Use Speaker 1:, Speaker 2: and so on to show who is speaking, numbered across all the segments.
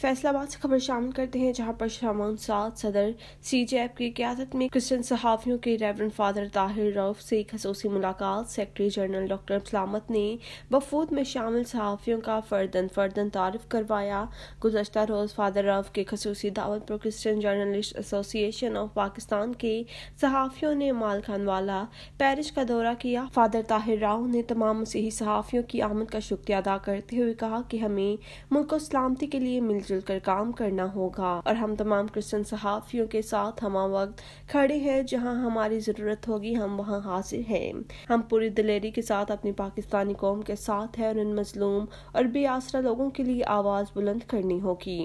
Speaker 1: फैसलाबाद से खबर शामिल करते हैं जहां पर शामान साथ सदर सी जे एफ की क्यादत में क्रिश्चियन सहाफियों के रेवरेंड फादर ताहिर रऊफ से खसूसी मुलाकात सेक्रेटरी जनरल डॉक्टर सलामत ने वफूद में शामिल सहाफियों का फर्दन फर्दन तारफ करवाया गुजशत रोज़ फादर रऊफ के खसूसी दावत पर Christian journalist association of Pakistan के सहाफ़ियों ने माल खान वाला पेरिस का दौरा किया फादर ताहिर राव ने तमाम मसीही सहाफ़ियों की आमद का शुक्रिया अदा करते हुए कहा कि हमें मुल्क सलामती के लिए मिल कर काम करना होगा और हम तमाम क्रिश्चन सहाफ़ियों के साथ हम वक्त खड़े हैं जहां हमारी ज़रूरत होगी हम वहां हाजिर हैं हम पूरी दिलेरी के साथ अपनी पाकिस्तानी कौम के साथ हैं और इन मजलूम और बेआसरा लोगों के लिए आवाज़ बुलंद करनी होगी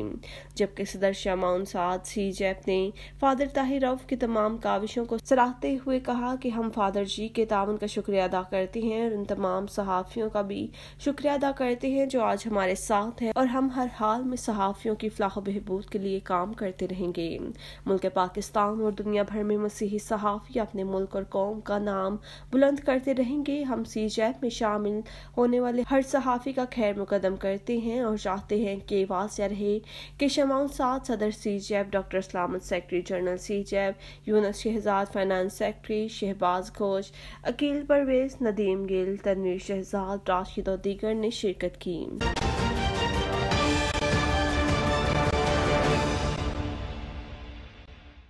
Speaker 1: जबकि सदर श्यामा साद सी जैप ने फादर ताहिर रफ की तमाम काविशों को सराहते हुए कहा कि हम फादर जी के तावन का शुक्रिया अदा करते हैं और उन तमाम सहाफ़ियों का भी शुक्रिया अदा करते हैं जो आज हमारे साथ हैं और हम हर हाल में सहाफ़ सहाफ़ियों की फ़लाह बहबूद के लिए काम करते रहेंगे मुल्क पाकिस्तान और दुनिया भर में मसीही सहाफ़ी अपने मुल्क और कौम का नाम बुलंद करते रहेंगे हम सी जैप में शामिल होने वाले हर सहाफ़ी का खैर मुकदम करते हैं और चाहते हैं कि वाज रहे कि शमाउन साद सदर C JAP doctor Salamat secretary general C JAP Younus Shahzad finance secretary Shahbaz Ghosh Aqeel Parvez Nadeem Gill Tanveer Shahzad Rashid और दीगर ने शिरकत की